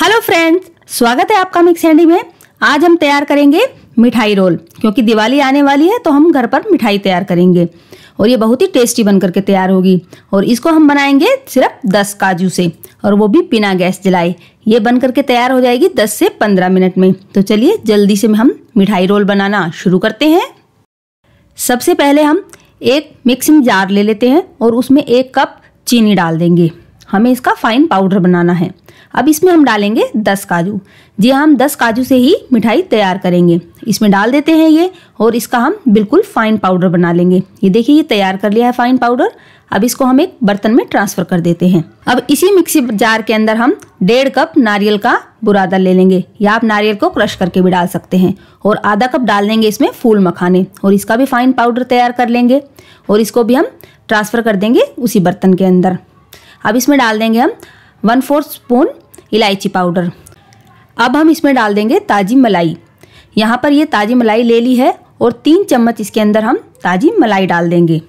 hello friends स्वागत है आपका मिक्स हैंडी में आज हम तैयार करेंगे मिठाई रोल क्योंकि दिवाली आने वाली है तो हम घर पर मिठाई तैयार करेंगे और ये बहुत ही टेस्टी बनकर के तैयार होगी और इसको हम बनाएंगे सिर्फ 10 काजू से और वो भी बिना गैस जलाए ये बन करके तैयार हो जाएगी 10 से 15 मिनट में तो चलिए जल्दी से हम मिठाई रोल बनाना शुरू करते हैं सबसे पहले हम एक मिक्सिंग जार ले लेते हैं और उसमें एक कप चीनी डाल देंगे हमें इसका फाइन पाउडर बनाना है अब इसमें हम डालेंगे दस काजू जी हाँ, हम दस काजू से ही मिठाई तैयार करेंगे इसमें डाल देते हैं ये और इसका हम बिल्कुल फाइन पाउडर बना लेंगे ये देखिए ये तैयार कर लिया है फाइन पाउडर अब इसको हम एक बर्तन में ट्रांसफर कर देते हैं अब इसी मिक्सी जार के अंदर हम डेढ़ कप नारियल का बुरादा ले लेंगे या आप नारियल को क्रश करके भी डाल सकते हैं और आधा कप डाल देंगे इसमें फूल मखाने और इसका भी फाइन पाउडर तैयार कर लेंगे और इसको भी हम ट्रांसफ़र कर देंगे उसी बर्तन के अंदर अब इसमें डाल देंगे हम वन फोर्थ स्पून इलायची पाउडर अब हम इसमें डाल देंगे ताज़ी मलाई यहाँ पर ये ताज़ी मलाई ले ली है और तीन चम्मच इसके अंदर हम ताज़ी मलाई डाल देंगे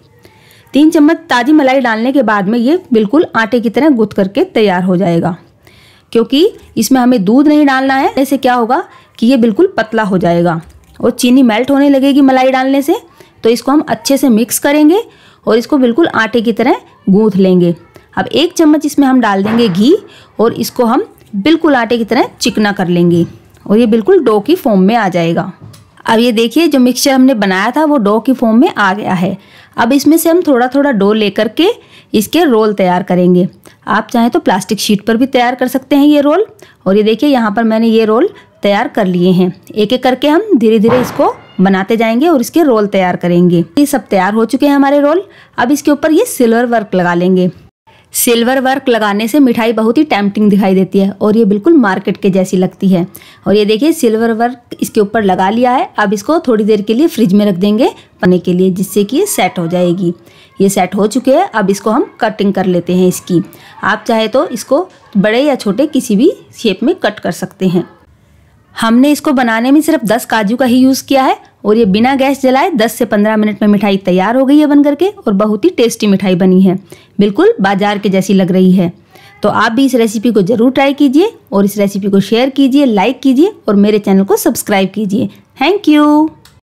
तीन चम्मच ताज़ी मलाई डालने के बाद में ये बिल्कुल आटे की तरह गुथ करके तैयार हो जाएगा क्योंकि इसमें हमें दूध नहीं डालना है ऐसे क्या होगा कि ये बिल्कुल पतला हो जाएगा और चीनी मेल्ट होने लगेगी मलाई डालने से तो इसको हम अच्छे से मिक्स करेंगे और इसको बिल्कुल आटे की तरह गूँथ लेंगे अब एक चम्मच इसमें हम डाल देंगे घी और इसको हम बिल्कुल आटे की तरह चिकना कर लेंगे और ये बिल्कुल डो की फॉर्म में आ जाएगा अब ये देखिए जो मिक्सचर हमने बनाया था वो डो की फॉर्म में आ गया है अब इसमें से हम थोड़ा थोड़ा डो लेकर के इसके रोल तैयार करेंगे आप चाहें तो प्लास्टिक शीट पर भी तैयार कर सकते हैं ये रोल और ये देखिए यहाँ पर मैंने ये रोल तैयार कर लिए हैं एक एक करके हम धीरे धीरे इसको बनाते जाएंगे और इसके रोल तैयार करेंगे ये सब तैयार हो चुके हैं हमारे रोल अब इसके ऊपर ये सिल्वर वर्क लगा लेंगे सिल्वर वर्क लगाने से मिठाई बहुत ही टैम्पटिंग दिखाई देती है और ये बिल्कुल मार्केट के जैसी लगती है और ये देखिए सिल्वर वर्क इसके ऊपर लगा लिया है अब इसको थोड़ी देर के लिए फ्रिज में रख देंगे पने के लिए जिससे कि ये सेट हो जाएगी ये सेट हो चुके हैं अब इसको हम कटिंग कर लेते हैं इसकी आप चाहे तो इसको बड़े या छोटे किसी भी शेप में कट कर सकते हैं हमने इसको बनाने में सिर्फ दस काजू का ही यूज़ किया है और ये बिना गैस जलाए 10 से 15 मिनट में मिठाई तैयार हो गई है बन करके और बहुत ही टेस्टी मिठाई बनी है बिल्कुल बाजार के जैसी लग रही है तो आप भी इस रेसिपी को ज़रूर ट्राई कीजिए और इस रेसिपी को शेयर कीजिए लाइक कीजिए और मेरे चैनल को सब्सक्राइब कीजिए थैंक यू